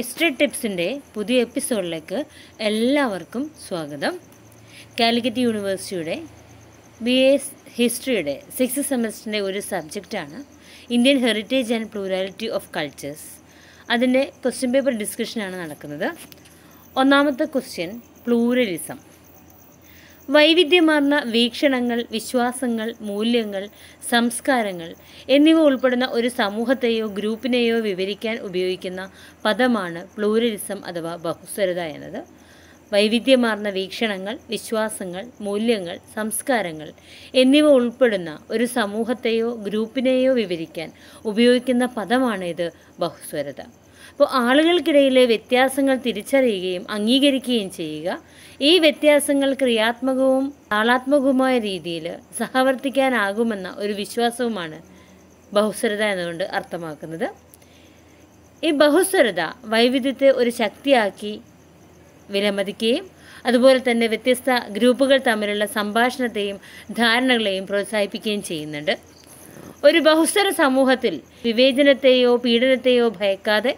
history ടിപ്സിൻ്റെ പുതിയ എപ്പിസോഡിലേക്ക് എല്ലാവർക്കും സ്വാഗതം കാലിക്കറ്റ് യൂണിവേഴ്സിറ്റിയുടെ ബി എ ഹിസ്റ്ററിയുടെ സിക്സ് സെമസ്റ്ററിൻ്റെ ഒരു സബ്ജക്റ്റാണ് Indian heritage and plurality of cultures അതിൻ്റെ ക്വസ്റ്റ്യൻ പേപ്പർ ഡിസ്കഷനാണ് നടക്കുന്നത് ഒന്നാമത്തെ ക്വസ്റ്റ്യൻ പ്ലൂറലിസം വൈവിധ്യമാർന്ന വീക്ഷണങ്ങൾ വിശ്വാസങ്ങൾ മൂല്യങ്ങൾ സംസ്കാരങ്ങൾ എന്നിവ ഉൾപ്പെടുന്ന ഒരു സമൂഹത്തെയോ ഗ്രൂപ്പിനെയോ വിവരിക്കാൻ ഉപയോഗിക്കുന്ന പദമാണ് പ്ലൂരലിസം അഥവാ ബഹുസ്വരത എന്നത് വൈവിധ്യമാർന്ന വീക്ഷണങ്ങൾ വിശ്വാസങ്ങൾ മൂല്യങ്ങൾ സംസ്കാരങ്ങൾ എന്നിവ ഉൾപ്പെടുന്ന ഒരു സമൂഹത്തെയോ ഗ്രൂപ്പിനെയോ വിവരിക്കാൻ ഉപയോഗിക്കുന്ന പദമാണ് ഇത് ബഹുസ്വരത അപ്പോൾ ആളുകൾക്കിടയിലെ വ്യത്യാസങ്ങൾ തിരിച്ചറിയുകയും അംഗീകരിക്കുകയും ചെയ്യുക ഈ വ്യത്യാസങ്ങൾ ക്രിയാത്മകവും താളാത്മകവുമായ രീതിയിൽ സഹവർത്തിക്കാനാകുമെന്ന ഒരു വിശ്വാസവുമാണ് ബഹുസ്വരത എന്നുകൊണ്ട് അർത്ഥമാക്കുന്നത് ഈ ബഹുസ്വരത വൈവിധ്യത്തെ ഒരു ശക്തിയാക്കി വിലമതിക്കുകയും അതുപോലെ തന്നെ വ്യത്യസ്ത ഗ്രൂപ്പുകൾ തമ്മിലുള്ള സംഭാഷണത്തെയും ധാരണകളെയും പ്രോത്സാഹിപ്പിക്കുകയും ചെയ്യുന്നുണ്ട് ഒരു ബഹുസ്വര സമൂഹത്തിൽ വിവേചനത്തെയോ പീഡനത്തെയോ ഭയക്കാതെ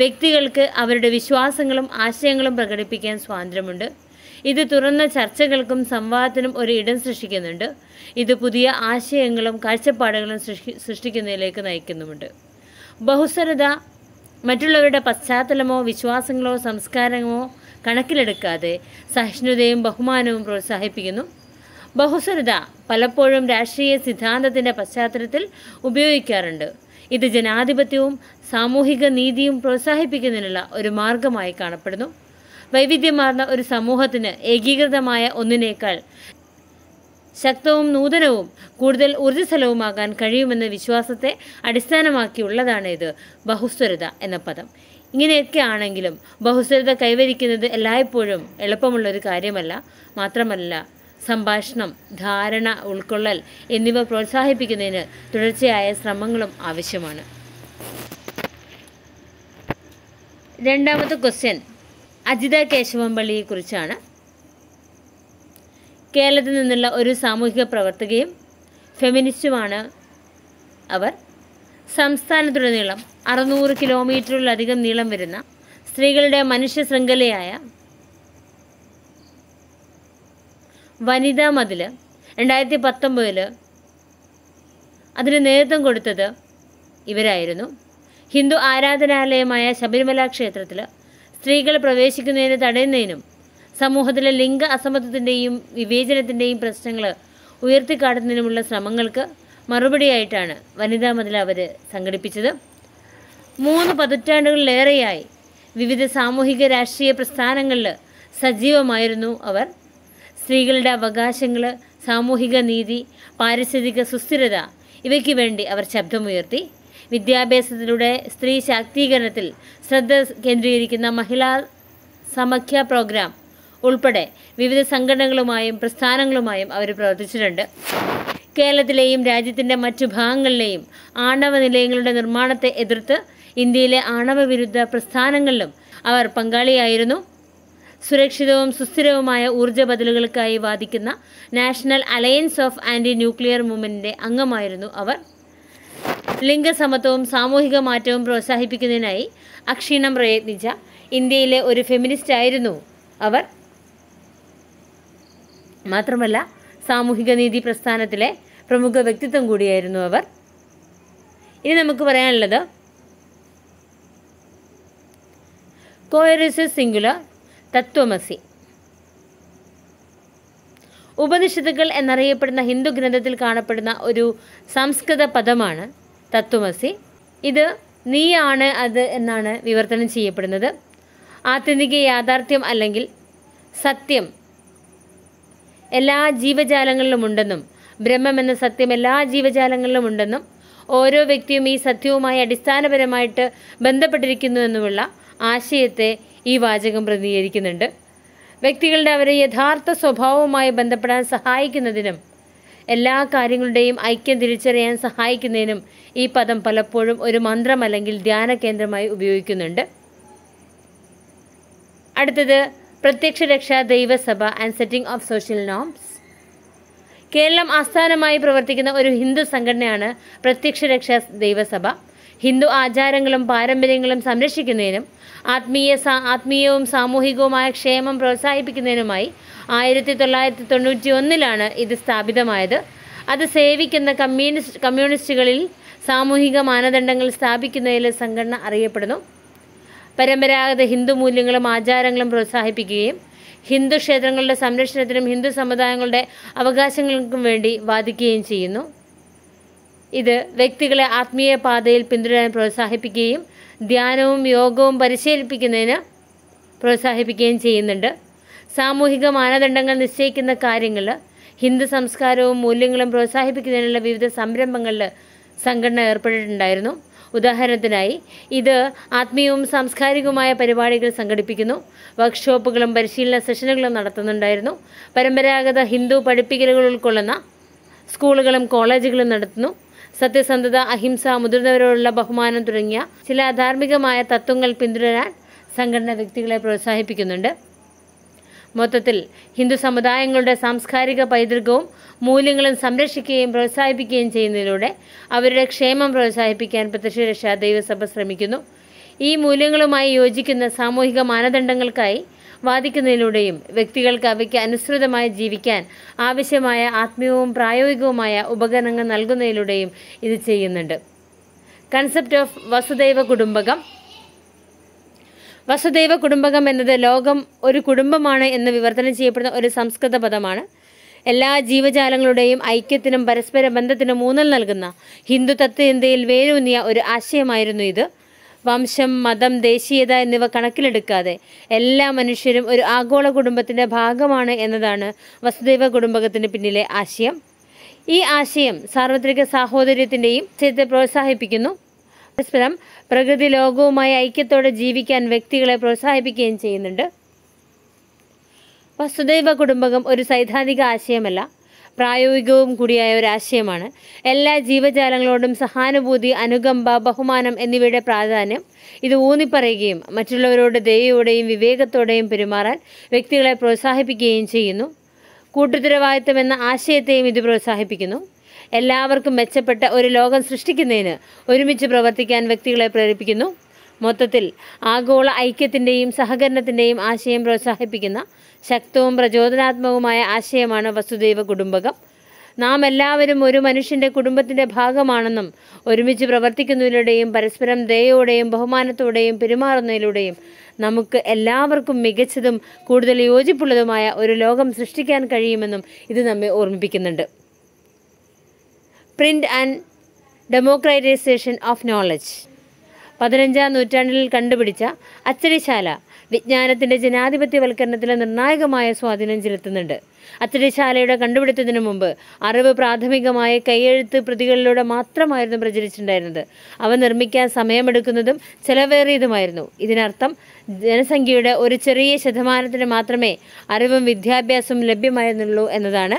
വ്യക്തികൾക്ക് അവരുടെ വിശ്വാസങ്ങളും ആശയങ്ങളും പ്രകടിപ്പിക്കാൻ സ്വാതന്ത്ര്യമുണ്ട് ഇത് തുറന്ന ചർച്ചകൾക്കും സംവാദത്തിനും ഒരു ഇടം സൃഷ്ടിക്കുന്നുണ്ട് ഇത് പുതിയ ആശയങ്ങളും കാഴ്ചപ്പാടുകളും സൃഷ്ടി സൃഷ്ടിക്കുന്നതിലേക്ക് നയിക്കുന്നുമുണ്ട് ബഹുസ്വരത മറ്റുള്ളവരുടെ പശ്ചാത്തലമോ വിശ്വാസങ്ങളോ സംസ്കാരമോ കണക്കിലെടുക്കാതെ സഹിഷ്ണുതയും ബഹുമാനവും പ്രോത്സാഹിപ്പിക്കുന്നു ബഹുസ്വരത പലപ്പോഴും രാഷ്ട്രീയ സിദ്ധാന്തത്തിൻ്റെ പശ്ചാത്തലത്തിൽ ഉപയോഗിക്കാറുണ്ട് ഇത് ജനാധിപത്യവും സാമൂഹിക നീതിയും പ്രോത്സാഹിപ്പിക്കുന്നതിനുള്ള ഒരു മാർഗമായി കാണപ്പെടുന്നു വൈവിധ്യമാർന്ന ഒരു സമൂഹത്തിന് ഏകീകൃതമായ ഒന്നിനേക്കാൾ ശക്തവും നൂതനവും കൂടുതൽ ഊർജ്ജസ്വലവുമാകാൻ കഴിയുമെന്ന വിശ്വാസത്തെ അടിസ്ഥാനമാക്കിയുള്ളതാണ് ഇത് ബഹുസ്വരത എന്ന പദം ഇങ്ങനെയൊക്കെ ആണെങ്കിലും ബഹുസ്വരത കൈവരിക്കുന്നത് എല്ലായ്പ്പോഴും എളുപ്പമുള്ളൊരു കാര്യമല്ല മാത്രമല്ല സംഭാഷണം ധാരണ ഉൾക്കൊള്ളൽ എന്നിവ പ്രോത്സാഹിപ്പിക്കുന്നതിന് തുടർച്ചയായ ശ്രമങ്ങളും ആവശ്യമാണ് രണ്ടാമത്തെ ക്വസ്റ്റ്യൻ അജിത കേശവമ്പള്ളിയെക്കുറിച്ചാണ് കേരളത്തിൽ നിന്നുള്ള ഒരു സാമൂഹിക പ്രവർത്തകയും ഫെമിനിസ്റ്റുമാണ് അവർ സംസ്ഥാനത്തുടനീളം അറുന്നൂറ് കിലോമീറ്ററിലധികം നീളം വരുന്ന സ്ത്രീകളുടെ മനുഷ്യ ശൃംഖലയായ വനിതാ മതിൽ രണ്ടായിരത്തി പത്തൊമ്പതിൽ അതിന് നേതൃത്വം കൊടുത്തത് ഇവരായിരുന്നു ഹിന്ദു ആരാധനാലയമായ ശബരിമല ക്ഷേത്രത്തിൽ സ്ത്രീകൾ പ്രവേശിക്കുന്നതിന് തടയുന്നതിനും സമൂഹത്തിലെ ലിംഗ അസമത്വത്തിൻ്റെയും വിവേചനത്തിൻ്റെയും പ്രശ്നങ്ങൾ ഉയർത്തിക്കാട്ടുന്നതിനുമുള്ള ശ്രമങ്ങൾക്ക് മറുപടിയായിട്ടാണ് വനിതാ മതിൽ അവർ സംഘടിപ്പിച്ചത് മൂന്ന് പതിറ്റാണ്ടുകളിലേറെയായി വിവിധ സാമൂഹിക രാഷ്ട്രീയ പ്രസ്ഥാനങ്ങളിൽ സജീവമായിരുന്നു അവർ സ്ത്രീകളുടെ അവകാശങ്ങൾ സാമൂഹിക നീതി പാരിസ്ഥിതിക സുസ്ഥിരത ഇവയ്ക്ക് വേണ്ടി അവർ ശബ്ദമുയർത്തി വിദ്യാഭ്യാസത്തിലൂടെ സ്ത്രീ ശാക്തീകരണത്തിൽ ശ്രദ്ധ കേന്ദ്രീകരിക്കുന്ന മഹിളാ സമഖ്യ പ്രോഗ്രാം ഉൾപ്പെടെ വിവിധ സംഘടനകളുമായും പ്രസ്ഥാനങ്ങളുമായും അവർ പ്രവർത്തിച്ചിട്ടുണ്ട് കേരളത്തിലെയും രാജ്യത്തിൻ്റെ മറ്റു ഭാഗങ്ങളിലെയും ആണവ നിലയങ്ങളുടെ നിർമ്മാണത്തെ എതിർത്ത് ഇന്ത്യയിലെ ആണവ വിരുദ്ധ പ്രസ്ഥാനങ്ങളിലും അവർ പങ്കാളിയായിരുന്നു സുരക്ഷിതവും സുസ്ഥിരവുമായ ഊർജ്ജ ബദലുകൾക്കായി വാദിക്കുന്ന national alliance of anti nuclear മൂവ്മെൻറ്റിൻ്റെ അംഗമായിരുന്നു അവർ ലിംഗസമത്വവും സാമൂഹിക മാറ്റവും പ്രോത്സാഹിപ്പിക്കുന്നതിനായി അക്ഷീണം പ്രയത്നിച്ച ഇന്ത്യയിലെ ഒരു ഫെമിനിസ്റ്റ് ആയിരുന്നു അവർ മാത്രമല്ല സാമൂഹിക നീതി പ്രസ്ഥാനത്തിലെ പ്രമുഖ വ്യക്തിത്വം കൂടിയായിരുന്നു അവർ ഇനി നമുക്ക് പറയാനുള്ളത് കോയറിസ് സിംഗുലർ തത്വമസി ഉപനിഷത്തുകൾ എന്നറിയപ്പെടുന്ന ഹിന്ദു ഗ്രന്ഥത്തിൽ കാണപ്പെടുന്ന ഒരു സംസ്കൃത പദമാണ് തത്വമസി ഇത് നീയാണ് അത് എന്നാണ് വിവർത്തനം ചെയ്യപ്പെടുന്നത് ആത്യന്തിക യാഥാർത്ഥ്യം അല്ലെങ്കിൽ സത്യം എല്ലാ ജീവജാലങ്ങളിലും ഉണ്ടെന്നും ബ്രഹ്മം എന്ന സത്യം എല്ലാ ജീവജാലങ്ങളിലും ഉണ്ടെന്നും ഓരോ വ്യക്തിയും ഈ സത്യവുമായി അടിസ്ഥാനപരമായിട്ട് ബന്ധപ്പെട്ടിരിക്കുന്നു എന്നുമുള്ള ആശയത്തെ ഈ വാചകം പ്രതിനിധീകരിക്കുന്നുണ്ട് വ്യക്തികളുടെ അവരെ യഥാർത്ഥ സ്വഭാവവുമായി ബന്ധപ്പെടാൻ സഹായിക്കുന്നതിനും എല്ലാ കാര്യങ്ങളുടെയും ഐക്യം തിരിച്ചറിയാൻ സഹായിക്കുന്നതിനും ഈ പദം പലപ്പോഴും ഒരു മന്ത്രം അല്ലെങ്കിൽ ധ്യാന കേന്ദ്രമായി ഉപയോഗിക്കുന്നുണ്ട് അടുത്തത് Prathyaksha Raksha Daivasabha and setting of social norms Kerala ആസ്ഥാനമായി പ്രവർത്തിക്കുന്ന ഒരു ഹിന്ദു സംഘടനയാണ് പ്രത്യക്ഷ രക്ഷാ ദൈവസഭ ഹിന്ദു ആചാരങ്ങളും പാരമ്പര്യങ്ങളും സംരക്ഷിക്കുന്നതിനും ആത്മീയ ആത്മീയവും സാമൂഹികവുമായ ക്ഷേമം പ്രോത്സാഹിപ്പിക്കുന്നതിനുമായി ആയിരത്തി തൊള്ളായിരത്തി തൊണ്ണൂറ്റി ഒന്നിലാണ് ഇത് സ്ഥാപിതമായത് അത് സേവിക്കുന്ന കമ്മ്യൂണിസ്റ്റ് കമ്മ്യൂണിസ്റ്റുകളിൽ സാമൂഹിക മാനദണ്ഡങ്ങൾ സ്ഥാപിക്കുന്നതിൽ സംഘടന അറിയപ്പെടുന്നു പരമ്പരാഗത ഹിന്ദു മൂല്യങ്ങളും ആചാരങ്ങളും പ്രോത്സാഹിപ്പിക്കുകയും ഹിന്ദു ക്ഷേത്രങ്ങളുടെ സംരക്ഷണത്തിനും ഹിന്ദു സമുദായങ്ങളുടെ അവകാശങ്ങൾക്കും വേണ്ടി വാദിക്കുകയും ചെയ്യുന്നു ഇത് വ്യക്തികളെ ആത്മീയ പാതയിൽ പിന്തുടരാൻ പ്രോത്സാഹിപ്പിക്കുകയും ധ്യാനവും യോഗവും പരിശീലിപ്പിക്കുന്നതിന് പ്രോത്സാഹിപ്പിക്കുകയും ചെയ്യുന്നുണ്ട് സാമൂഹിക മാനദണ്ഡങ്ങൾ നിശ്ചയിക്കുന്ന കാര്യങ്ങൾ ഹിന്ദു സംസ്കാരവും മൂല്യങ്ങളും പ്രോത്സാഹിപ്പിക്കുന്നതിനുള്ള വിവിധ സംരംഭങ്ങളിൽ സംഘടന ഏർപ്പെട്ടിട്ടുണ്ടായിരുന്നു ഉദാഹരണത്തിനായി ഇത് ആത്മീയവും സാംസ്കാരികവുമായ പരിപാടികൾ സംഘടിപ്പിക്കുന്നു വർക്ക്ഷോപ്പുകളും പരിശീലന സെഷനുകളും നടത്തുന്നുണ്ടായിരുന്നു പരമ്പരാഗത ഹിന്ദു പഠിപ്പിക്കലുകൾ ഉൾക്കൊള്ളുന്ന സ്കൂളുകളും കോളേജുകളും നടത്തുന്നു സത്യസന്ധത അഹിംസ മുതിർന്നവരോടുള്ള ബഹുമാനം തുടങ്ങിയ ചില ധാർമ്മികമായ തത്വങ്ങൾ പിന്തുടരാൻ സംഘടന വ്യക്തികളെ പ്രോത്സാഹിപ്പിക്കുന്നുണ്ട് മൊത്തത്തിൽ ഹിന്ദു സമുദായങ്ങളുടെ സാംസ്കാരിക പൈതൃകവും മൂല്യങ്ങളും സംരക്ഷിക്കുകയും പ്രോത്സാഹിപ്പിക്കുകയും ചെയ്യുന്നതിലൂടെ അവരുടെ ക്ഷേമം പ്രോത്സാഹിപ്പിക്കാൻ പ്രത്യക്ഷരക്ഷ ദൈവസഭ ശ്രമിക്കുന്നു ഈ മൂല്യങ്ങളുമായി യോജിക്കുന്ന സാമൂഹിക മാനദണ്ഡങ്ങൾക്കായി വാദിക്കുന്നതിലൂടെയും വ്യക്തികൾക്ക് അവയ്ക്ക് അനുസൃതമായി ജീവിക്കാൻ ആവശ്യമായ ആത്മീയവും പ്രായോഗികവുമായ ഉപകരണങ്ങൾ നൽകുന്നതിലൂടെയും ഇത് ചെയ്യുന്നുണ്ട് കൺസെപ്റ്റ് ഓഫ് വസുദൈവ കുടുംബകം വസുദൈവ കുടുംബകം എന്നത് ലോകം ഒരു കുടുംബമാണ് എന്ന് വിവർത്തനം ചെയ്യപ്പെടുന്ന ഒരു സംസ്കൃത പദമാണ് എല്ലാ ജീവജാലങ്ങളുടെയും ഐക്യത്തിനും പരസ്പര ബന്ധത്തിനും ഊന്നൽ നൽകുന്ന ഹിന്ദു തത്വചിന്തയിൽ വേരൂന്നിയ ഒരു ആശയമായിരുന്നു ഇത് വംശം മതം ദേശീയത എന്നിവ കണക്കിലെടുക്കാതെ എല്ലാ മനുഷ്യരും ഒരു ആഗോള കുടുംബത്തിൻ്റെ ഭാഗമാണ് എന്നതാണ് വസുദൈവ കുടുംബകത്തിന് പിന്നിലെ ആശയം ഈ ആശയം സാർവത്രിക സാഹോദര്യത്തിൻ്റെയും ചിത്രത്തെ പ്രോത്സാഹിപ്പിക്കുന്നു പരസ്പരം പ്രകൃതി ലോകവുമായി ഐക്യത്തോടെ ജീവിക്കാൻ വ്യക്തികളെ പ്രോത്സാഹിപ്പിക്കുകയും ചെയ്യുന്നുണ്ട് വസുദൈവ കുടുംബകം ഒരു സൈദ്ധാന്തിക ആശയമല്ല പ്രായോഗികവും കൂടിയായ ഒരു ആശയമാണ് എല്ലാ ജീവജാലങ്ങളോടും സഹാനുഭൂതി അനുകമ്പ ബഹുമാനം എന്നിവയുടെ പ്രാധാന്യം ഇത് ഊന്നിപ്പറയുകയും മറ്റുള്ളവരോട് ദയയോടെയും വിവേകത്തോടെയും പെരുമാറാൻ വ്യക്തികളെ പ്രോത്സാഹിപ്പിക്കുകയും ചെയ്യുന്നു കൂട്ടുത്തരവാദിത്വം എന്ന ആശയത്തെയും ഇത് പ്രോത്സാഹിപ്പിക്കുന്നു എല്ലാവർക്കും മെച്ചപ്പെട്ട ഒരു ലോകം സൃഷ്ടിക്കുന്നതിന് ഒരുമിച്ച് പ്രവർത്തിക്കാൻ വ്യക്തികളെ പ്രേരിപ്പിക്കുന്നു മൊത്തത്തിൽ ആഗോള ഐക്യത്തിൻ്റെയും സഹകരണത്തിൻ്റെയും ആശയം പ്രോത്സാഹിപ്പിക്കുന്ന ശക്തവും പ്രചോദനാത്മകവുമായ ആശയമാണ് വസുദൈവ കുടുംബകം നാം എല്ലാവരും ഒരു മനുഷ്യൻ്റെ കുടുംബത്തിൻ്റെ ഭാഗമാണെന്നും ഒരുമിച്ച് പ്രവർത്തിക്കുന്നതിലൂടെയും പരസ്പരം ദയോടെയും ബഹുമാനത്തോടെയും പെരുമാറുന്നതിലൂടെയും നമുക്ക് എല്ലാവർക്കും മികച്ചതും കൂടുതൽ യോജിപ്പുള്ളതുമായ ഒരു ലോകം സൃഷ്ടിക്കാൻ കഴിയുമെന്നും ഇത് നമ്മെ ഓർമ്മിപ്പിക്കുന്നുണ്ട് print and democratisation of knowledge പതിനഞ്ചാം നൂറ്റാണ്ടിൽ കണ്ടുപിടിച്ച അച്ചടിശാല വിജ്ഞാനത്തിൻ്റെ ജനാധിപത്യവൽക്കരണത്തിലെ നിർണായകമായ സ്വാധീനം ചെലുത്തുന്നുണ്ട് അച്ചടിശാലയുടെ കണ്ടുപിടുത്തത്തിനു മുമ്പ് അറിവ് പ്രാഥമികമായ കൈയെഴുത്ത് പ്രതികളിലൂടെ മാത്രമായിരുന്നു പ്രചരിച്ചിട്ടുണ്ടായിരുന്നത് അവ നിർമ്മിക്കാൻ സമയമെടുക്കുന്നതും ചെലവേറിയതുമായിരുന്നു ഇതിനർത്ഥം ജനസംഖ്യയുടെ ഒരു ചെറിയ ശതമാനത്തിന് മാത്രമേ അറിവും വിദ്യാഭ്യാസവും ലഭ്യമായിരുന്നുള്ളൂ എന്നതാണ്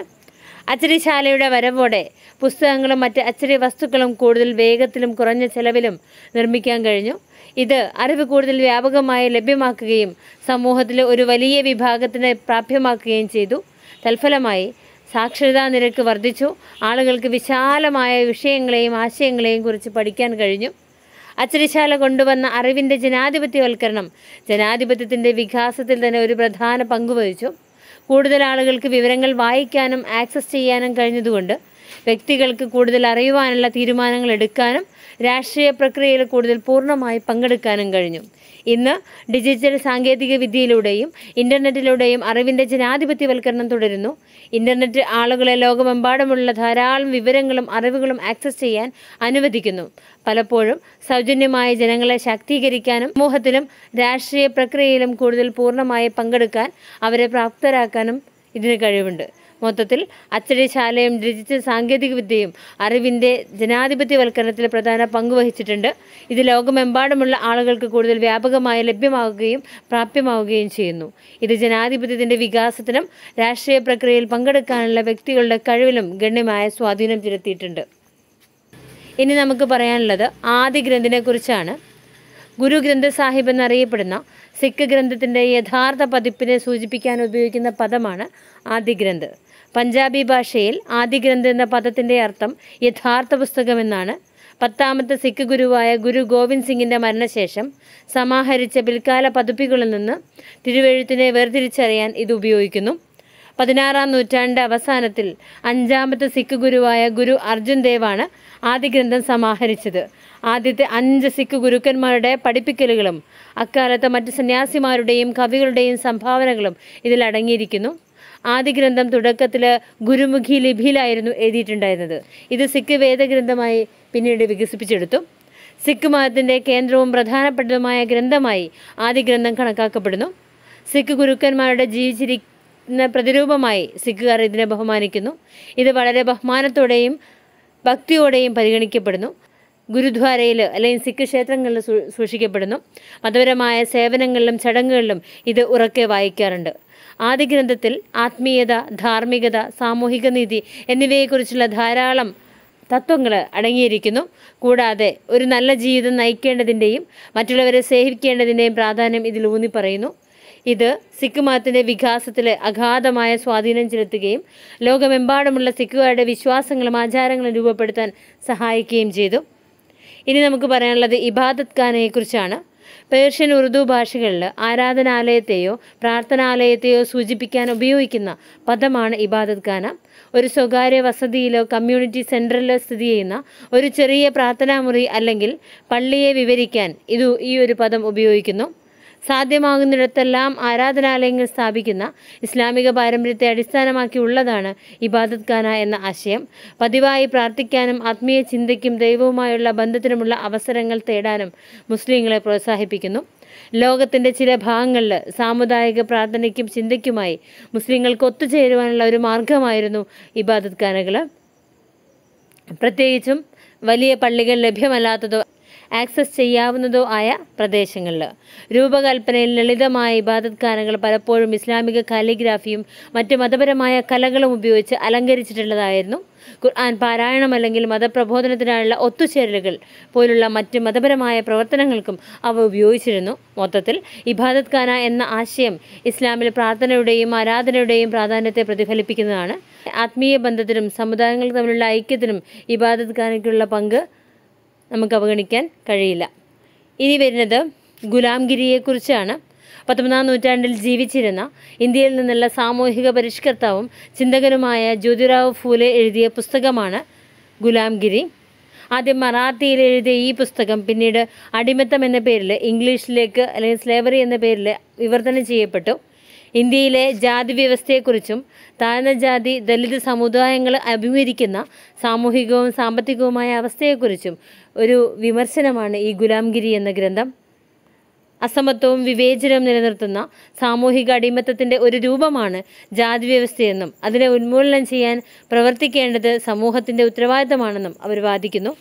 അച്ചടിശാലയുടെ വരവോടെ പുസ്തകങ്ങളും മറ്റ് അച്ചടി വസ്തുക്കളും കൂടുതൽ വേഗത്തിലും കുറഞ്ഞ ചെലവിലും നിർമ്മിക്കാൻ കഴിഞ്ഞു ഇത് അറിവ് കൂടുതൽ വ്യാപകമായി ലഭ്യമാക്കുകയും സമൂഹത്തിലെ ഒരു വലിയ വിഭാഗത്തിന് പ്രാപ്യമാക്കുകയും ചെയ്തു തൽഫലമായി സാക്ഷരതാ നിരക്ക് വർദ്ധിച്ചു ആളുകൾക്ക് വിശാലമായ വിഷയങ്ങളെയും ആശയങ്ങളെയും കുറിച്ച് പഠിക്കാൻ കഴിഞ്ഞു അച്ചടിശാല കൊണ്ടുവന്ന അറിവിൻ്റെ ജനാധിപത്യവൽക്കരണം ജനാധിപത്യത്തിൻ്റെ വികാസത്തിൽ തന്നെ ഒരു പ്രധാന പങ്കുവഹിച്ചു കൂടുതൽ ആളുകൾക്ക് വിവരങ്ങൾ വായിക്കാനും ആക്സസ് ചെയ്യാനും കഴിഞ്ഞതുകൊണ്ട് വ്യക്തികൾക്ക് കൂടുതൽ അറിയുവാനുള്ള തീരുമാനങ്ങൾ എടുക്കാനും രാഷ്ട്രീയ പ്രക്രിയയിൽ കൂടുതൽ പൂർണ്ണമായി പങ്കെടുക്കാനും കഴിഞ്ഞു ഇന്ന് ഡിജിറ്റൽ സാങ്കേതിക വിദ്യയിലൂടെയും ഇൻ്റർനെറ്റിലൂടെയും അറിവിൻ്റെ ജനാധിപത്യവൽക്കരണം തുടരുന്നു ഇൻ്റർനെറ്റ് ആളുകളെ ലോകമെമ്പാടുമുള്ള ധാരാളം വിവരങ്ങളും അറിവുകളും ആക്സസ് ചെയ്യാൻ അനുവദിക്കുന്നു പലപ്പോഴും സൗജന്യമായ ജനങ്ങളെ ശാക്തീകരിക്കാനും സമൂഹത്തിലും രാഷ്ട്രീയ പ്രക്രിയയിലും കൂടുതൽ പൂർണ്ണമായി പങ്കെടുക്കാൻ അവരെ പ്രാപ്തരാക്കാനും ഇതിന് കഴിവുണ്ട് മൊത്തത്തിൽ അച്ചടിശാലയും ഡിജിറ്റൽ സാങ്കേതികവിദ്യയും അറിവിൻ്റെ ജനാധിപത്യവൽക്കരണത്തിൽ പ്രധാന പങ്ക് വഹിച്ചിട്ടുണ്ട് ഇത് ലോകമെമ്പാടുമുള്ള ആളുകൾക്ക് കൂടുതൽ വ്യാപകമായി ലഭ്യമാവുകയും പ്രാപ്യമാവുകയും ചെയ്യുന്നു ഇത് ജനാധിപത്യത്തിൻ്റെ വികാസത്തിനും രാഷ്ട്രീയ പ്രക്രിയയിൽ പങ്കെടുക്കാനുള്ള വ്യക്തികളുടെ കഴിവിലും ഗണ്യമായ സ്വാധീനം ചെലുത്തിയിട്ടുണ്ട് ഇനി നമുക്ക് പറയാനുള്ളത് ആദ്യ ഗ്രന്ഥിനെക്കുറിച്ചാണ് ഗുരു ഗ്രന്ഥ സാഹിബ് എന്നറിയപ്പെടുന്ന സിഖ് ഗ്രന്ഥത്തിൻ്റെ യഥാർത്ഥ പതിപ്പിനെ സൂചിപ്പിക്കാൻ ഉപയോഗിക്കുന്ന പദമാണ് ആദ്യ ഗ്രന്ഥ് പഞ്ചാബി ഭാഷയിൽ ഗ്രന്ഥ എന്ന പദത്തിൻ്റെ അർത്ഥം യഥാർത്ഥ പുസ്തകമെന്നാണ് പത്താമത്തെ സിഖ് ഗുരുവായ ഗുരു ഗോവിന്ദ് സിംഗിൻ്റെ മരണശേഷം സമാഹരിച്ച പിൽക്കാല പതിപ്പികളിൽ നിന്ന് തിരുവെഴുത്തിനെ വേർതിരിച്ചറിയാൻ ഇത് ഉപയോഗിക്കുന്നു പതിനാറാം നൂറ്റാണ്ട് അവസാനത്തിൽ അഞ്ചാമത്തെ സിഖ് ഗുരുവായ ഗുരു അർജുൻ ദേവാണ് ആദ്യ ഗ്രന്ഥം സമാഹരിച്ചത് ആദ്യത്തെ അഞ്ച് സിഖ് ഗുരുക്കന്മാരുടെ പഠിപ്പിക്കലുകളും അക്കാലത്തെ മറ്റ് സന്യാസിമാരുടെയും കവികളുടെയും സംഭാവനകളും ഇതിലടങ്ങിയിരിക്കുന്നു ആദ്യ ഗ്രന്ഥം തുടക്കത്തിൽ ഗുരുമുഖി ലിപിയിലായിരുന്നു എഴുതിയിട്ടുണ്ടായിരുന്നത് ഇത് സിഖ് വേദഗ്രന്ഥമായി പിന്നീട് വികസിപ്പിച്ചെടുത്തു സിഖ് മതത്തിൻ്റെ കേന്ദ്രവും പ്രധാനപ്പെട്ടതുമായ ഗ്രന്ഥമായി ആദ്യ ഗ്രന്ഥം കണക്കാക്കപ്പെടുന്നു സിഖ് ഗുരുക്കന്മാരുടെ ജീവിച്ചിരിക്കുന്ന പ്രതിരൂപമായി സിഖുകാർ ഇതിനെ ബഹുമാനിക്കുന്നു ഇത് വളരെ ബഹുമാനത്തോടെയും ഭക്തിയോടെയും പരിഗണിക്കപ്പെടുന്നു ഗുരുദ്വാരയിൽ അല്ലെങ്കിൽ സിഖ് ക്ഷേത്രങ്ങളിൽ സൂക്ഷിക്കപ്പെടുന്നു മതപരമായ സേവനങ്ങളിലും ചടങ്ങുകളിലും ഇത് ഉറക്കെ വായിക്കാറുണ്ട് ആദ്യ ഗ്രന്ഥത്തിൽ ആത്മീയത ധാർമ്മികത സാമൂഹിക നീതി എന്നിവയെക്കുറിച്ചുള്ള ധാരാളം തത്വങ്ങൾ അടങ്ങിയിരിക്കുന്നു കൂടാതെ ഒരു നല്ല ജീവിതം നയിക്കേണ്ടതിൻ്റെയും മറ്റുള്ളവരെ സേവിക്കേണ്ടതിൻ്റെയും പ്രാധാന്യം ഇതിൽ ഊന്നി പറയുന്നു ഇത് സിഖ് മതത്തിൻ്റെ വികാസത്തിൽ അഗാധമായ സ്വാധീനം ചെലുത്തുകയും ലോകമെമ്പാടുമുള്ള സിഖുകാരുടെ വിശ്വാസങ്ങളും ആചാരങ്ങളും രൂപപ്പെടുത്താൻ സഹായിക്കുകയും ചെയ്തു ഇനി നമുക്ക് പറയാനുള്ളത് ഇബാദത് ഖാനയെക്കുറിച്ചാണ് പേർഷ്യൻ ഉറുദു ഭാഷകളിൽ ആരാധനാലയത്തെയോ പ്രാർത്ഥനാലയത്തെയോ സൂചിപ്പിക്കാൻ ഉപയോഗിക്കുന്ന പദമാണ് ഇബാദത് ഖാന ഒരു സ്വകാര്യ വസതിയിലോ കമ്മ്യൂണിറ്റി സെൻറ്ററിലോ സ്ഥിതി ചെയ്യുന്ന ഒരു ചെറിയ പ്രാർത്ഥനാമുറി അല്ലെങ്കിൽ പള്ളിയെ വിവരിക്കാൻ ഇത് ഈ ഒരു പദം ഉപയോഗിക്കുന്നു സാധ്യമാകുന്നിടത്തെല്ലാം ആരാധനാലയങ്ങൾ സ്ഥാപിക്കുന്ന ഇസ്ലാമിക പാരമ്പര്യത്തെ അടിസ്ഥാനമാക്കിയുള്ളതാണ് ഇബാദത് ഖാന എന്ന ആശയം പതിവായി പ്രാർത്ഥിക്കാനും ആത്മീയ ചിന്തയ്ക്കും ദൈവവുമായുള്ള ബന്ധത്തിനുമുള്ള അവസരങ്ങൾ തേടാനും മുസ്ലിങ്ങളെ പ്രോത്സാഹിപ്പിക്കുന്നു ലോകത്തിൻ്റെ ചില ഭാഗങ്ങളിൽ സാമുദായിക പ്രാർത്ഥനയ്ക്കും ചിന്തയ്ക്കുമായി മുസ്ലിങ്ങൾക്ക് ഒത്തുചേരുവാനുള്ള ഒരു മാർഗമായിരുന്നു ഇബാദത് ഖാനകൾ പ്രത്യേകിച്ചും വലിയ പള്ളികൾ ലഭ്യമല്ലാത്തതോ ആക്സസ് ചെയ്യാവുന്നതോ ആയ പ്രദേശങ്ങളിൽ രൂപകൽപ്പനയിൽ ലളിതമായ ഇബാദത് ഖാനകൾ പലപ്പോഴും ഇസ്ലാമിക കാലിഗ്രാഫിയും മറ്റ് മതപരമായ കലകളും ഉപയോഗിച്ച് അലങ്കരിച്ചിട്ടുള്ളതായിരുന്നു ഖുർആൻ പാരായണം അല്ലെങ്കിൽ മതപ്രബോധനത്തിനായുള്ള ഒത്തുചേരലുകൾ പോലുള്ള മറ്റ് മതപരമായ പ്രവർത്തനങ്ങൾക്കും അവ ഉപയോഗിച്ചിരുന്നു മൊത്തത്തിൽ ഇബാദത് ഖാന എന്ന ആശയം ഇസ്ലാമിൽ പ്രാർത്ഥനയുടെയും ആരാധനയുടെയും പ്രാധാന്യത്തെ പ്രതിഫലിപ്പിക്കുന്നതാണ് ആത്മീയ ബന്ധത്തിനും സമുദായങ്ങൾ തമ്മിലുള്ള ഐക്യത്തിനും ഇബാദത് ഖാനയ്ക്കുള്ള പങ്ക് നമുക്ക് അവഗണിക്കാൻ കഴിയില്ല ഇനി വരുന്നത് ഗുലാംഗിരിയെക്കുറിച്ചാണ് പത്തൊമ്പതാം നൂറ്റാണ്ടിൽ ജീവിച്ചിരുന്ന ഇന്ത്യയിൽ നിന്നുള്ള സാമൂഹിക പരിഷ്കർത്താവും ചിന്തകനുമായ ജ്യോതിരാവ് ഫൂലെ എഴുതിയ പുസ്തകമാണ് ഗുലാംഗിരി ആദ്യം മറാത്തിയിൽ എഴുതിയ ഈ പുസ്തകം പിന്നീട് അടിമത്തം എന്ന പേരിൽ ഇംഗ്ലീഷിലേക്ക് അല്ലെങ്കിൽ സ്ലേവറി എന്ന പേരിൽ വിവർത്തനം ചെയ്യപ്പെട്ടു ഇന്ത്യയിലെ ജാതി വ്യവസ്ഥയെക്കുറിച്ചും താഴ്ന്ന ജാതി ദലിത് സമുദായങ്ങൾ അഭിമുഖീകരിക്കുന്ന സാമൂഹികവും സാമ്പത്തികവുമായ അവസ്ഥയെക്കുറിച്ചും ഒരു വിമർശനമാണ് ഈ ഗുലാംഗിരി എന്ന ഗ്രന്ഥം അസമത്വവും വിവേചനവും നിലനിർത്തുന്ന സാമൂഹിക അടിമത്തത്തിൻ്റെ ഒരു രൂപമാണ് ജാതി വ്യവസ്ഥയെന്നും അതിനെ ഉന്മൂലനം ചെയ്യാൻ പ്രവർത്തിക്കേണ്ടത് സമൂഹത്തിൻ്റെ ഉത്തരവാദിത്തമാണെന്നും അവർ വാദിക്കുന്നു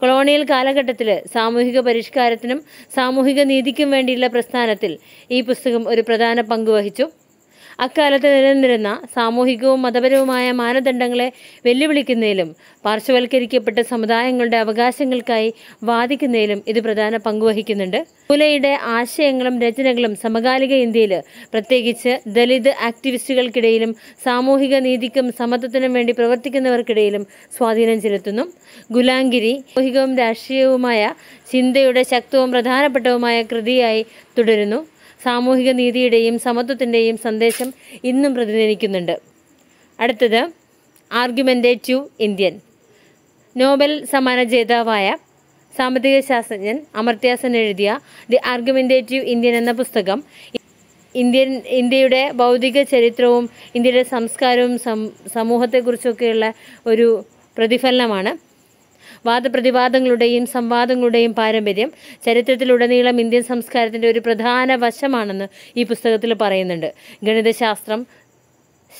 കൊളോണിയൽ കാലഘട്ടത്തിൽ സാമൂഹിക പരിഷ്കാരത്തിനും സാമൂഹിക നീതിക്കും വേണ്ടിയുള്ള പ്രസ്ഥാനത്തിൽ ഈ പുസ്തകം ഒരു പ്രധാന പങ്ക് വഹിച്ചു അക്കാലത്ത് നിലനിന്നിരുന്ന സാമൂഹികവും മതപരവുമായ മാനദണ്ഡങ്ങളെ വെല്ലുവിളിക്കുന്നതിലും പാർശ്വവൽക്കരിക്കപ്പെട്ട സമുദായങ്ങളുടെ അവകാശങ്ങൾക്കായി വാദിക്കുന്നതിലും ഇത് പ്രധാന പങ്കുവഹിക്കുന്നുണ്ട് പുലയുടെ ആശയങ്ങളും രചനകളും സമകാലിക ഇന്ത്യയിൽ പ്രത്യേകിച്ച് ദലിത് ആക്ടിവിസ്റ്റുകൾക്കിടയിലും സാമൂഹിക നീതിക്കും സമത്വത്തിനും വേണ്ടി പ്രവർത്തിക്കുന്നവർക്കിടയിലും സ്വാധീനം ചെലുത്തുന്നു ഗുലാംഗിരി സാമൂഹികവും രാഷ്ട്രീയവുമായ ചിന്തയുടെ ശക്തവും പ്രധാനപ്പെട്ടവുമായ കൃതിയായി തുടരുന്നു സാമൂഹിക നീതിയുടെയും സമത്വത്തിൻ്റെയും സന്ദേശം ഇന്നും പ്രതിനിധിക്കുന്നുണ്ട് അടുത്തത് ആർഗ്യുമെൻറ്റേറ്റീവ് ഇന്ത്യൻ നോബൽ സമ്മാന ജേതാവായ സാമ്പത്തിക ശാസ്ത്രജ്ഞൻ അമർത്യാസൻ എഴുതിയ ദി ആർഗ്യുമെൻറ്റേറ്റീവ് ഇന്ത്യൻ എന്ന പുസ്തകം ഇന്ത്യൻ ഇന്ത്യയുടെ ഭൗതിക ചരിത്രവും ഇന്ത്യയുടെ സംസ്കാരവും സമൂഹത്തെക്കുറിച്ചൊക്കെയുള്ള ഒരു പ്രതിഫലനമാണ് വാദപ്രതിവാദങ്ങളുടെയും സംവാദങ്ങളുടെയും പാരമ്പര്യം ചരിത്രത്തിലുടനീളം ഇന്ത്യൻ സംസ്കാരത്തിൻ്റെ ഒരു പ്രധാന വശമാണെന്ന് ഈ പുസ്തകത്തിൽ പറയുന്നുണ്ട് ഗണിതശാസ്ത്രം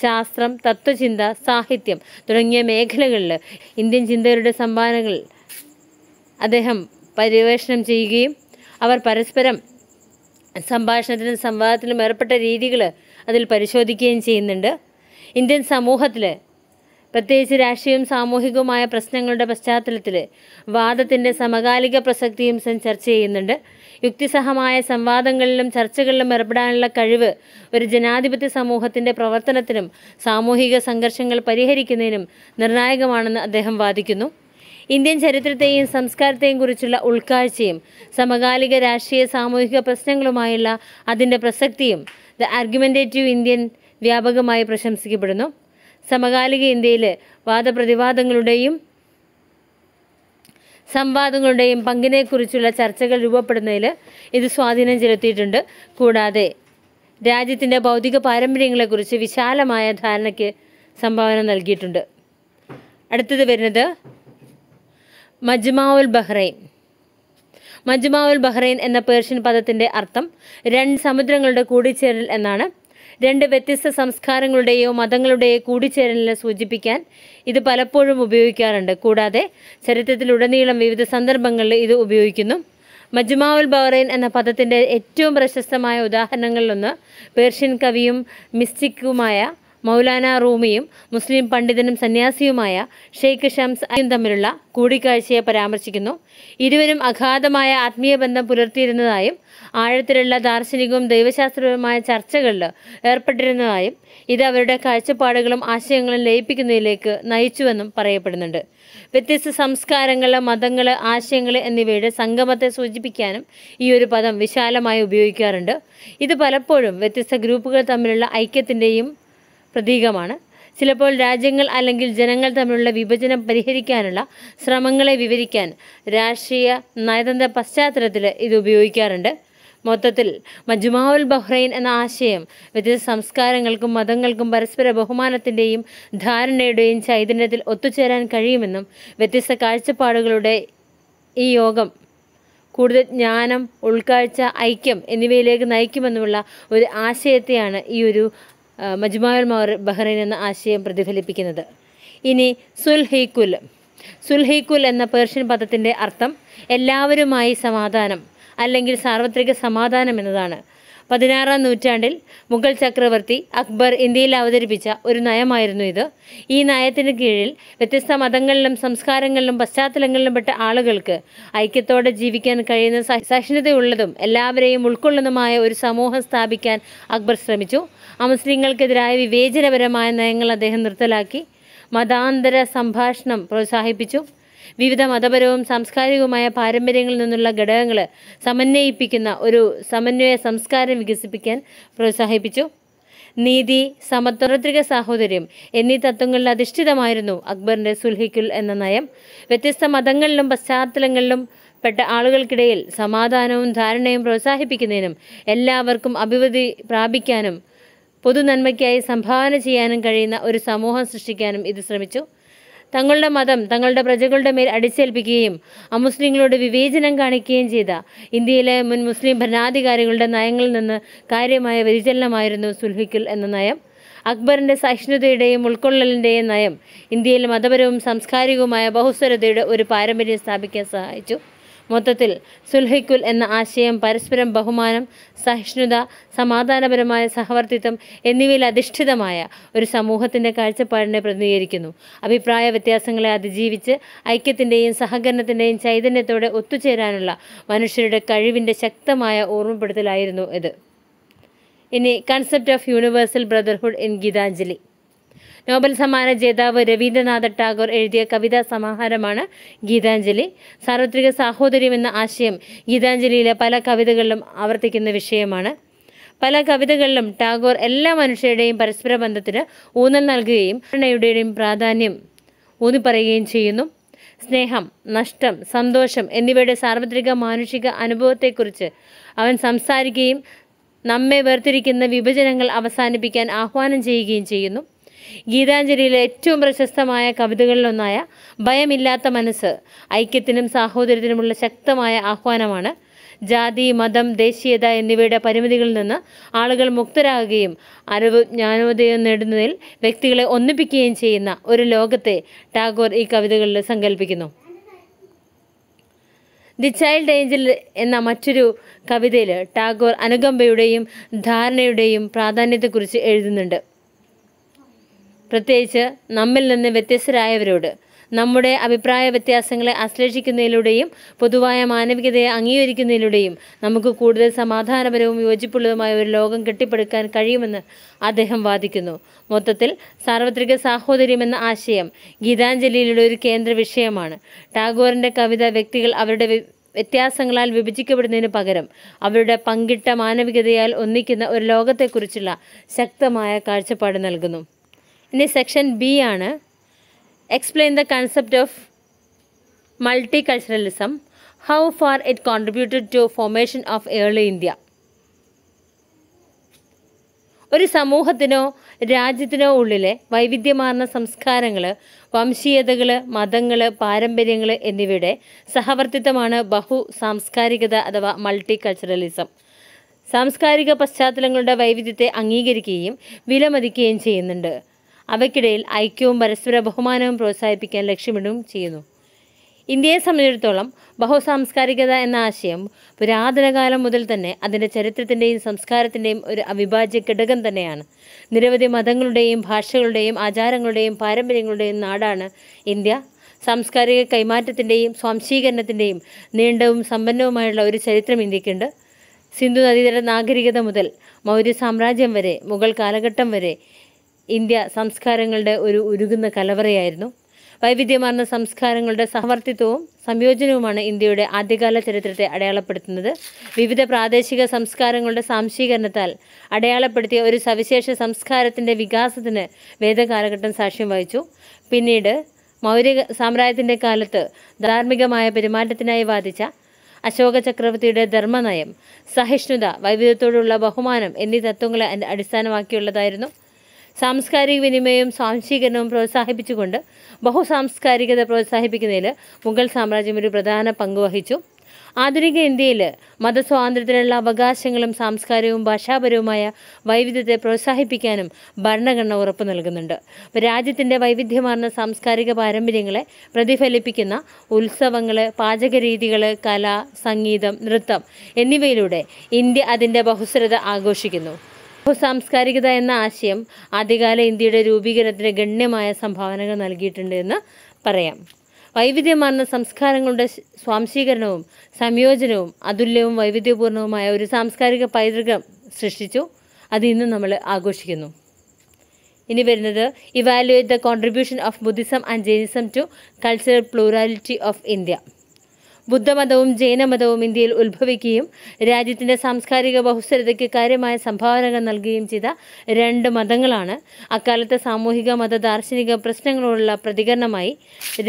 ശാസ്ത്രം തത്വചിന്ത സാഹിത്യം തുടങ്ങിയ മേഖലകളിൽ ഇന്ത്യൻ ചിന്തകരുടെ സംഭാവനകൾ അദ്ദേഹം പര്യവേഷണം ചെയ്യുകയും അവർ പരസ്പരം സംഭാഷണത്തിലും സംവാദത്തിലും ഏർപ്പെട്ട രീതികൾ അതിൽ പരിശോധിക്കുകയും ചെയ്യുന്നുണ്ട് ഇന്ത്യൻ സമൂഹത്തിൽ പ്രത്യേകിച്ച് രാഷ്ട്രീയവും സാമൂഹികവുമായ പ്രശ്നങ്ങളുടെ പശ്ചാത്തലത്തിൽ വാദത്തിൻ്റെ സമകാലിക പ്രസക്തിയും സെൻ ചർച്ച ചെയ്യുന്നുണ്ട് യുക്തിസഹമായ സംവാദങ്ങളിലും ചർച്ചകളിലും ഏർപ്പെടാനുള്ള കഴിവ് ഒരു ജനാധിപത്യ സമൂഹത്തിൻ്റെ പ്രവർത്തനത്തിനും സാമൂഹിക സംഘർഷങ്ങൾ പരിഹരിക്കുന്നതിനും നിർണായകമാണെന്ന് അദ്ദേഹം വാദിക്കുന്നു ഇന്ത്യൻ ചരിത്രത്തെയും സംസ്കാരത്തെയും കുറിച്ചുള്ള ഉൾക്കാഴ്ചയും സമകാലിക രാഷ്ട്രീയ സാമൂഹിക പ്രശ്നങ്ങളുമായുള്ള അതിൻ്റെ പ്രസക്തിയും ദ ആർഗ്യുമെൻറ്റേറ്റീവ് ഇന്ത്യൻ വ്യാപകമായി പ്രശംസിക്കപ്പെടുന്നു സമകാലിക ഇന്ത്യയിൽ വാദപ്രതിവാദങ്ങളുടെയും സംവാദങ്ങളുടെയും പങ്കിനെക്കുറിച്ചുള്ള ചർച്ചകൾ രൂപപ്പെടുന്നതിൽ ഇത് സ്വാധീനം ചെലുത്തിയിട്ടുണ്ട് കൂടാതെ രാജ്യത്തിൻ്റെ ഭൗതിക പാരമ്പര്യങ്ങളെക്കുറിച്ച് വിശാലമായ ധാരണയ്ക്ക് സംഭാവന നൽകിയിട്ടുണ്ട് അടുത്തത് വരുന്നത് മജ്മാവുൽ ബഹ്റൈൻ മജ്മാവുൽ ബഹ്റൈൻ എന്ന പേർഷ്യൻ പദത്തിൻ്റെ അർത്ഥം രണ്ട് സമുദ്രങ്ങളുടെ കൂടിച്ചേരൽ എന്നാണ് രണ്ട് വ്യത്യസ്ത സംസ്കാരങ്ങളുടെയോ മതങ്ങളുടെയോ കൂടിച്ചേരലിനെ സൂചിപ്പിക്കാൻ ഇത് പലപ്പോഴും ഉപയോഗിക്കാറുണ്ട് കൂടാതെ ചരിത്രത്തിലുടനീളം വിവിധ സന്ദർഭങ്ങളിൽ ഇത് ഉപയോഗിക്കുന്നു മജ്മാവുൽ ബഹ്റൈൻ എന്ന പദത്തിൻ്റെ ഏറ്റവും പ്രശസ്തമായ ഉദാഹരണങ്ങളിലൊന്ന് പേർഷ്യൻ കവിയും മിസ്റ്റിക്കുമായ മൗലാന റൂമിയും മുസ്ലിം പണ്ഡിതനും സന്യാസിയുമായ ഷെയ്ഖ് ഷംസ് അയും തമ്മിലുള്ള കൂടിക്കാഴ്ചയെ പരാമർശിക്കുന്നു ഇരുവരും അഗാധമായ ആത്മീയ ബന്ധം പുലർത്തിയിരുന്നതായും ആഴത്തിലുള്ള ദാർശനികവും ദൈവശാസ്ത്രപരവുമായ ചർച്ചകളിൽ ഏർപ്പെട്ടിരുന്നതായും ഇത് അവരുടെ കാഴ്ചപ്പാടുകളും ആശയങ്ങളും ലയിപ്പിക്കുന്നതിലേക്ക് നയിച്ചുവെന്നും പറയപ്പെടുന്നുണ്ട് വ്യത്യസ്ത സംസ്കാരങ്ങൾ മതങ്ങൾ ആശയങ്ങൾ എന്നിവയുടെ സംഗമത്തെ സൂചിപ്പിക്കാനും ഈ ഒരു പദം വിശാലമായി ഉപയോഗിക്കാറുണ്ട് ഇത് പലപ്പോഴും വ്യത്യസ്ത ഗ്രൂപ്പുകൾ തമ്മിലുള്ള ഐക്യത്തിൻ്റെയും പ്രതീകമാണ് ചിലപ്പോൾ രാജ്യങ്ങൾ അല്ലെങ്കിൽ ജനങ്ങൾ തമ്മിലുള്ള വിഭജനം പരിഹരിക്കാനുള്ള ശ്രമങ്ങളെ വിവരിക്കാൻ രാഷ്ട്രീയ നയതന്ത്ര പശ്ചാത്തലത്തിൽ ഇത് ഉപയോഗിക്കാറുണ്ട് മൊത്തത്തിൽ മജുമാവുൽ ബഹ്റൈൻ എന്ന ആശയം വ്യത്യസ്ത സംസ്കാരങ്ങൾക്കും മതങ്ങൾക്കും പരസ്പര ബഹുമാനത്തിൻ്റെയും ധാരണയുടെയും ചൈതന്യത്തിൽ ഒത്തുചേരാൻ കഴിയുമെന്നും വ്യത്യസ്ത കാഴ്ചപ്പാടുകളുടെ ഈ യോഗം കൂടുതൽ ജ്ഞാനം ഉൾക്കാഴ്ച ഐക്യം എന്നിവയിലേക്ക് നയിക്കുമെന്നുമുള്ള ഒരു ആശയത്തെയാണ് ഈ ഒരു മജ്മാവൽ ബഹ്റൈൻ എന്ന ആശയം പ്രതിഫലിപ്പിക്കുന്നത് ഇനി സുൽഹിക്കുൽ സുൽഹിക്കുൽ എന്ന പേർഷ്യൻ പദത്തിൻ്റെ അർത്ഥം എല്ലാവരുമായി സമാധാനം അല്ലെങ്കിൽ സാർവത്രിക സമാധാനം എന്നതാണ് പതിനാറാം നൂറ്റാണ്ടിൽ മുഗൾ ചക്രവർത്തി അക്ബർ ഇന്ത്യയിൽ അവതരിപ്പിച്ച ഒരു നയമായിരുന്നു ഇത് ഈ നയത്തിന് കീഴിൽ വ്യത്യസ്ത മതങ്ങളിലും സംസ്കാരങ്ങളിലും പശ്ചാത്തലങ്ങളിലും പെട്ട ആളുകൾക്ക് ഐക്യത്തോടെ ജീവിക്കാൻ കഴിയുന്ന സഹിഷ്ണുതയുള്ളതും എല്ലാവരെയും ഉൾക്കൊള്ളുന്നതുമായ ഒരു സമൂഹം സ്ഥാപിക്കാൻ അക്ബർ ശ്രമിച്ചു അമുസ്ലിങ്ങൾക്കെതിരായ വിവേചനപരമായ നയങ്ങൾ അദ്ദേഹം നിർത്തലാക്കി മതാന്തര സംഭാഷണം പ്രോത്സാഹിപ്പിച്ചു വിവിധ മതപരവും സാംസ്കാരികവുമായ പാരമ്പര്യങ്ങളിൽ നിന്നുള്ള ഘടകങ്ങൾ സമന്വയിപ്പിക്കുന്ന ഒരു സമന്വയ സംസ്കാരം വികസിപ്പിക്കാൻ പ്രോത്സാഹിപ്പിച്ചു നീതി സമത്വത്രിക സാഹോദര്യം എന്നീ തത്വങ്ങളിൽ അധിഷ്ഠിതമായിരുന്നു അക്ബറിൻ്റെ സുൽഹിക്കുൽ എന്ന നയം വ്യത്യസ്ത മതങ്ങളിലും പശ്ചാത്തലങ്ങളിലും പെട്ട ആളുകൾക്കിടയിൽ സമാധാനവും ധാരണയും പ്രോത്സാഹിപ്പിക്കുന്നതിനും എല്ലാവർക്കും അഭിവൃദ്ധി പ്രാപിക്കാനും പൊതുനന്മയ്ക്കായി സംഭാവന ചെയ്യാനും കഴിയുന്ന ഒരു സമൂഹം സൃഷ്ടിക്കാനും ഇത് ശ്രമിച്ചു തങ്ങളുടെ മതം തങ്ങളുടെ പ്രജകളുടെ മേൽ അടിച്ചേൽപ്പിക്കുകയും അമുസ്ലിങ്ങളോട് വിവേചനം കാണിക്കുകയും ചെയ്ത ഇന്ത്യയിലെ മുൻ മുസ്ലിം ഭരണാധികാരികളുടെ നയങ്ങളിൽ നിന്ന് കാര്യമായ വ്യതിചലനമായിരുന്നു സുൽഹിക്കൽ എന്ന നയം അക്ബറിന്റെ സഹിഷ്ണുതയുടെയും ഉൾക്കൊള്ളലിൻ്റെയും നയം ഇന്ത്യയിൽ മതപരവും സാംസ്കാരികവുമായ ബഹുസ്വരതയുടെ ഒരു പാരമ്പര്യം സ്ഥാപിക്കാൻ സഹായിച്ചു മൊത്തത്തിൽ സുൽഹിക്കുൽ എന്ന ആശയം പരസ്പരം ബഹുമാനം സഹിഷ്ണുത സമാധാനപരമായ സഹവർത്തിത്വം എന്നിവയിൽ അധിഷ്ഠിതമായ ഒരു സമൂഹത്തിൻ്റെ കാഴ്ചപ്പാടിനെ പ്രതിനിധീകരിക്കുന്നു അഭിപ്രായ വ്യത്യാസങ്ങളെ അതിജീവിച്ച് ഐക്യത്തിൻ്റെയും സഹകരണത്തിൻ്റെയും ചൈതന്യത്തോടെ ഒത്തുചേരാനുള്ള മനുഷ്യരുടെ കഴിവിൻ്റെ ശക്തമായ ഓർമ്മപ്പെടുത്തലായിരുന്നു ഇത് ഇനി concept of universal brotherhood in Gitanjali Nobel സമ്മാന ജേതാവ് രവീന്ദ്രനാഥ ടാഗോർ എഴുതിയ കവിതാ സമാഹാരമാണ് ഗീതാഞ്ജലി സാർവത്രിക സാഹോദര്യം എന്ന ആശയം ഗീതാഞ്ജലിയിലെ പല കവിതകളിലും ആവർത്തിക്കുന്ന വിഷയമാണ് പല കവിതകളിലും ടാഗോർ എല്ലാ മനുഷ്യരുടെയും പരസ്പര ബന്ധത്തിന് ഊന്നൽ നൽകുകയും കരുണയുടെയും പ്രാധാന്യം ഊന്നിപ്പറയുകയും ചെയ്യുന്നു സ്നേഹം നഷ്ടം സന്തോഷം എന്നിവയുടെ സാർവത്രിക മാനുഷിക അനുഭവത്തെക്കുറിച്ച് അവൻ സംസാരിക്കുകയും നമ്മെ വേർതിരിക്കുന്ന വിഭജനങ്ങൾ അവസാനിപ്പിക്കാൻ ആഹ്വാനം ചെയ്യുകയും ചെയ്യുന്നു ഗീതാഞ്ജലിയിലെ ഏറ്റവും പ്രശസ്തമായ കവിതകളിലൊന്നായ ഭയമില്ലാത്ത മനസ്സ് ഐക്യത്തിനും സാഹോദര്യത്തിനുമുള്ള ശക്തമായ ആഹ്വാനമാണ് ജാതി മതം ദേശീയത എന്നിവയുടെ പരിമിതികളിൽ നിന്ന് ആളുകൾ മുക്തരാകുകയും അറിവ് ജ്ഞാനോദയം നേടുന്നതിൽ വ്യക്തികളെ ഒന്നിപ്പിക്കുകയും ചെയ്യുന്ന ഒരു ലോകത്തെ ടാഗോർ ഈ കവിതകളിൽ സങ്കല്പിക്കുന്നു ദി ചൈൽഡ് ഏഞ്ചൽ എന്ന മറ്റൊരു കവിതയിൽ ടാഗോർ അനുകമ്പയുടെയും ധാരണയുടെയും പ്രാധാന്യത്തെക്കുറിച്ച് എഴുതുന്നുണ്ട് പ്രത്യേകിച്ച് നമ്മിൽ നിന്ന് വ്യത്യസ്തരായവരോട് നമ്മുടെ അഭിപ്രായ വ്യത്യാസങ്ങളെ ആശ്ലേഷിക്കുന്നതിലൂടെയും പൊതുവായ മാനവികതയെ അംഗീകരിക്കുന്നതിലൂടെയും നമുക്ക് കൂടുതൽ സമാധാനപരവും യോജിപ്പുള്ളതുമായ ഒരു ലോകം കെട്ടിപ്പടുക്കാൻ കഴിയുമെന്ന് അദ്ദേഹം വാദിക്കുന്നു മൊത്തത്തിൽ സാർവത്രിക സാഹോദര്യം എന്ന ആശയം ഗീതാഞ്ജലിയിലുള്ള ഒരു കേന്ദ്ര വിഷയമാണ് ടാഗോറിൻ്റെ കവിത വ്യക്തികൾ അവരുടെ വ്യത്യാസങ്ങളാൽ വിഭജിക്കപ്പെടുന്നതിന് പകരം അവരുടെ പങ്കിട്ട മാനവികതയാൽ ഒന്നിക്കുന്ന ഒരു ലോകത്തെക്കുറിച്ചുള്ള ശക്തമായ കാഴ്ചപ്പാട് നൽകുന്നു ഇനി സെക്ഷൻ ബി ആണ് explain the concept of multi culturalism how far it contributed to formation of early India ഒരു സമൂഹത്തിനോ രാജ്യത്തിനോ ഉള്ളിലെ വൈവിധ്യമാർന്ന സംസ്കാരങ്ങൾ വംശീയതകൾ മതങ്ങൾ പാരമ്പര്യങ്ങൾ എന്നിവയുടെ സഹവർത്തിത്വമാണ് ബഹു സാംസ്കാരികത അഥവാ മൾട്ടി കൾച്ചറലിസം സാംസ്കാരിക പശ്ചാത്തലങ്ങളുടെ വൈവിധ്യത്തെ അംഗീകരിക്കുകയും വിലമതിക്കുകയും ചെയ്യുന്നുണ്ട് അവയ്ക്കിടയിൽ ഐക്യവും പരസ്പര ബഹുമാനവും പ്രോത്സാഹിപ്പിക്കാൻ ലക്ഷ്യമിടുകയും ചെയ്യുന്നു ഇന്ത്യയെ സംബന്ധിച്ചിടത്തോളം ബഹുസാംസ്കാരികത എന്ന ആശയം പുരാതനകാലം മുതൽ തന്നെ അതിൻ്റെ ചരിത്രത്തിൻ്റെയും സംസ്കാരത്തിൻ്റെയും ഒരു അവിഭാജ്യ ഘടകം തന്നെയാണ് നിരവധി മതങ്ങളുടെയും ഭാഷകളുടെയും ആചാരങ്ങളുടെയും പാരമ്പര്യങ്ങളുടെയും നാടാണ് ഇന്ത്യ സാംസ്കാരിക കൈമാറ്റത്തിൻ്റെയും സ്വാംശീകരണത്തിൻ്റെയും നീണ്ടവും സമ്പന്നവുമായുള്ള ഒരു ചരിത്രം ഇന്ത്യക്കുണ്ട് സിന്ധു നദീതര നാഗരികത മുതൽ മൗര്യ സാമ്രാജ്യം വരെ മുഗൾ കാലഘട്ടം വരെ ഇന്ത്യ സംസ്കാരങ്ങളുടെ ഒരു ഉരുകുന്ന കലവറയായിരുന്നു വൈവിധ്യമാർന്ന സംസ്കാരങ്ങളുടെ സഹവർത്തിത്വവും സംയോജനവുമാണ് ഇന്ത്യയുടെ ആദ്യകാല ചരിത്രത്തെ അടയാളപ്പെടുത്തുന്നത് വിവിധ പ്രാദേശിക സംസ്കാരങ്ങളുടെ സാംശീകരണത്താൽ അടയാളപ്പെടുത്തിയ ഒരു സവിശേഷ സംസ്കാരത്തിൻ്റെ വികാസത്തിന് വേദകാലഘട്ടം സാക്ഷ്യം വഹിച്ചു പിന്നീട് മൗര്യ സാമ്രാജ്യത്തിൻ്റെ കാലത്ത് ധാർമ്മികമായ പെരുമാറ്റത്തിനായി വാദിച്ച അശോക ചക്രവർത്തിയുടെ ധർമ്മനയം സഹിഷ്ണുത വൈവിധ്യത്തോടുള്ള ബഹുമാനം എന്നീ തത്വങ്ങളെ അടിസ്ഥാനമാക്കിയുള്ളതായിരുന്നു സാംസ്കാരിക വിനിമയവും സ്വാംശീകരണവും പ്രോത്സാഹിപ്പിച്ചുകൊണ്ട് ബഹുസാംസ്കാരികത പ്രോത്സാഹിപ്പിക്കുന്നതിൽ മുഗൾ സാമ്രാജ്യം ഒരു പ്രധാന പങ്ക് വഹിച്ചു ആധുനിക ഇന്ത്യയിൽ മതസ്വാതന്ത്ര്യത്തിനുള്ള അവകാശങ്ങളും സാംസ്കാരികവും ഭാഷാപരവുമായ വൈവിധ്യത്തെ പ്രോത്സാഹിപ്പിക്കാനും ഭരണഘടന ഉറപ്പു നൽകുന്നുണ്ട് രാജ്യത്തിൻ്റെ വൈവിധ്യമാർന്ന സാംസ്കാരിക പാരമ്പര്യങ്ങളെ പ്രതിഫലിപ്പിക്കുന്ന ഉത്സവങ്ങൾ പാചകരീതികൾ കല സംഗീതം നൃത്തം എന്നിവയിലൂടെ ഇന്ത്യ അതിൻ്റെ ബഹുസ്വരത ആഘോഷിക്കുന്നു സാംസ്കാരികത എന്ന ആശയം ആദ്യകാല ഇന്ത്യയുടെ രൂപീകരണത്തിന് ഗണ്യമായ സംഭാവനകൾ നൽകിയിട്ടുണ്ട് എന്ന് പറയാം വൈവിധ്യമാർന്ന സംസ്കാരങ്ങളുടെ സ്വാംശീകരണവും സംയോജനവും അതുല്യവും വൈവിധ്യപൂർണവുമായ ഒരു സാംസ്കാരിക പൈതൃകം സൃഷ്ടിച്ചു അത് ഇന്ന് നമ്മൾ ആഘോഷിക്കുന്നു ഇനി വരുന്നത് evaluate the contribution of Buddhism and Jainism to cultural plurality of India ബുദ്ധമതവും ജൈനമതവും ഇന്ത്യയിൽ ഉത്ഭവിക്കുകയും രാജ്യത്തിൻ്റെ സാംസ്കാരിക ബഹുസ്വരതയ്ക്ക് കാര്യമായ സംഭാവനകൾ നൽകുകയും ചെയ്ത രണ്ട് മതങ്ങളാണ് അക്കാലത്തെ സാമൂഹിക മത ദാർശനിക പ്രശ്നങ്ങളോടുള്ള പ്രതികരണമായി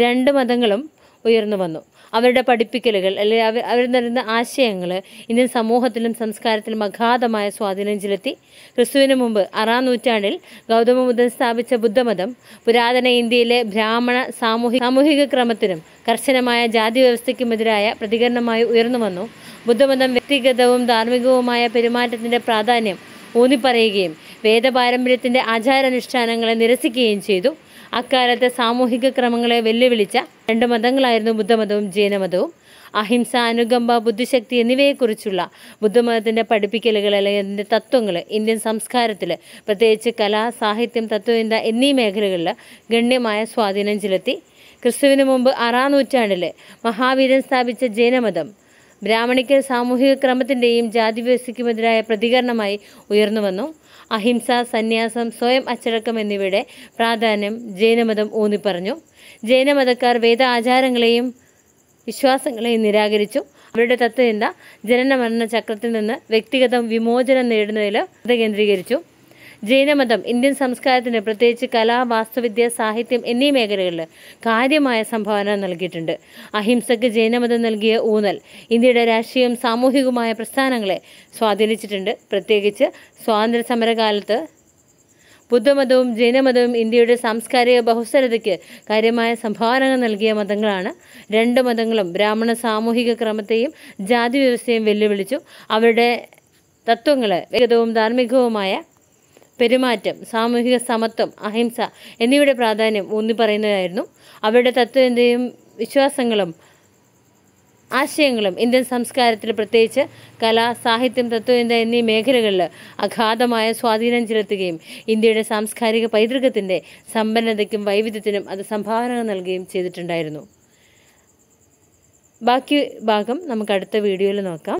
രണ്ട് മതങ്ങളും ഉയർന്നു വന്നു അവരുടെ പഠിപ്പിക്കലുകൾ അല്ലെങ്കിൽ അവർ അവർ നൽകുന്ന ആശയങ്ങൾ ഇന്ത്യൻ സമൂഹത്തിലും സംസ്കാരത്തിലും അഗാധമായ സ്വാധീനം ചെലുത്തി ക്രിസ്തുവിന് മുമ്പ് ആറാം നൂറ്റാണ്ടിൽ ഗൗതമ ബുദ്ധൻ സ്ഥാപിച്ച ബുദ്ധമതം പുരാതന ഇന്ത്യയിലെ ബ്രാഹ്മണ സാമൂഹിക സാമൂഹിക ക്രമത്തിനും കർശനമായ ജാതി വ്യവസ്ഥയ്ക്കുമെതിരായ പ്രതികരണമായി ഉയർന്നു വന്നു ബുദ്ധമതം വ്യക്തിഗതവും ധാർമ്മികവുമായ പെരുമാറ്റത്തിൻ്റെ പ്രാധാന്യം ഊന്നിപ്പറയുകയും വേദപാരമ്പര്യത്തിൻ്റെ ആചാരാനുഷ്ഠാനങ്ങളെ നിരസിക്കുകയും ചെയ്തു അക്കാലത്തെ സാമൂഹിക ക്രമങ്ങളെ വെല്ലുവിളിച്ച രണ്ട് മതങ്ങളായിരുന്നു ബുദ്ധമതവും ജൈനമതവും അഹിംസ അനുകമ്പ ബുദ്ധിശക്തി എന്നിവയെക്കുറിച്ചുള്ള ബുദ്ധമതത്തിൻ്റെ പഠിപ്പിക്കലുകൾ അല്ലെങ്കിൽ അതിൻ്റെ തത്വങ്ങൾ ഇന്ത്യൻ സംസ്കാരത്തിൽ പ്രത്യേകിച്ച് കല സാഹിത്യം തത്വചിന്ത എന്നീ മേഖലകളിൽ ഗണ്യമായ സ്വാധീനം ചെലുത്തി ക്രിസ്തുവിന് മുമ്പ് ആറാം നൂറ്റാണ്ടിൽ മഹാവീരൻ സ്ഥാപിച്ച ജൈനമതം ബ്രാഹ്മണിക്കൽ സാമൂഹിക ക്രമത്തിൻ്റെയും ജാതി വ്യവസ്ഥയ്ക്കുമെതിരായ പ്രതികരണമായി ഉയർന്നു വന്നു അഹിംസ സന്യാസം സ്വയം അച്ചടക്കം എന്നിവയുടെ പ്രാധാന്യം ജൈനമതം ഊന്നിപ്പറഞ്ഞു ജൈനമതക്കാർ വേദ ആചാരങ്ങളെയും വിശ്വാസങ്ങളെയും നിരാകരിച്ചു അവരുടെ തത്വചിന്ത ജനന മരണ ചക്രത്തിൽ നിന്ന് വ്യക്തിഗത വിമോചനം നേടുന്നതിൽ ശ്രദ്ധ കേന്ദ്രീകരിച്ചു ജൈനമതം ഇന്ത്യൻ സംസ്കാരത്തിന് പ്രത്യേകിച്ച് കല വാസ്തുവിദ്യ സാഹിത്യം എന്നീ മേഖലകളിൽ കാര്യമായ സംഭാവന നൽകിയിട്ടുണ്ട് അഹിംസക്ക് ജൈനമതം നൽകിയ ഊന്നൽ ഇന്ത്യയുടെ രാഷ്ട്രീയവും സാമൂഹികവുമായ പ്രസ്ഥാനങ്ങളെ സ്വാധീനിച്ചിട്ടുണ്ട് പ്രത്യേകിച്ച് സ്വാതന്ത്ര്യ സമരകാലത്ത് ബുദ്ധമതവും ജൈനമതവും ഇന്ത്യയുടെ സാംസ്കാരിക ബഹുസ്വരതയ്ക്ക് കാര്യമായ സംഭാവനകൾ നൽകിയ മതങ്ങളാണ് രണ്ട് മതങ്ങളും ബ്രാഹ്മണ സാമൂഹിക ക്രമത്തെയും ജാതി വ്യവസ്ഥയും വെല്ലുവിളിച്ചു അവരുടെ തത്വങ്ങൾ വേഗതവും ധാർമ്മികവുമായ പെരുമാറ്റം സാമൂഹിക സമത്വം അഹിംസ എന്നിവയുടെ പ്രാധാന്യം ഊന്നി പറയുന്നതായിരുന്നു അവരുടെ തത്വചിന്തയും വിശ്വാസങ്ങളും ആശയങ്ങളും ഇന്ത്യൻ സംസ്കാരത്തിൽ പ്രത്യേകിച്ച് കല സാഹിത്യം തത്വചിന്ത എന്നീ മേഖലകളിൽ അഗാധമായ സ്വാധീനം ചെലുത്തുകയും ഇന്ത്യയുടെ സാംസ്കാരിക പൈതൃകത്തിൻ്റെ സമ്പന്നതയ്ക്കും വൈവിധ്യത്തിനും അത് സംഭാവന നൽകുകയും ചെയ്തിട്ടുണ്ടായിരുന്നു ബാക്കി ഭാഗം നമുക്ക് അടുത്ത വീഡിയോയിൽ നോക്കാം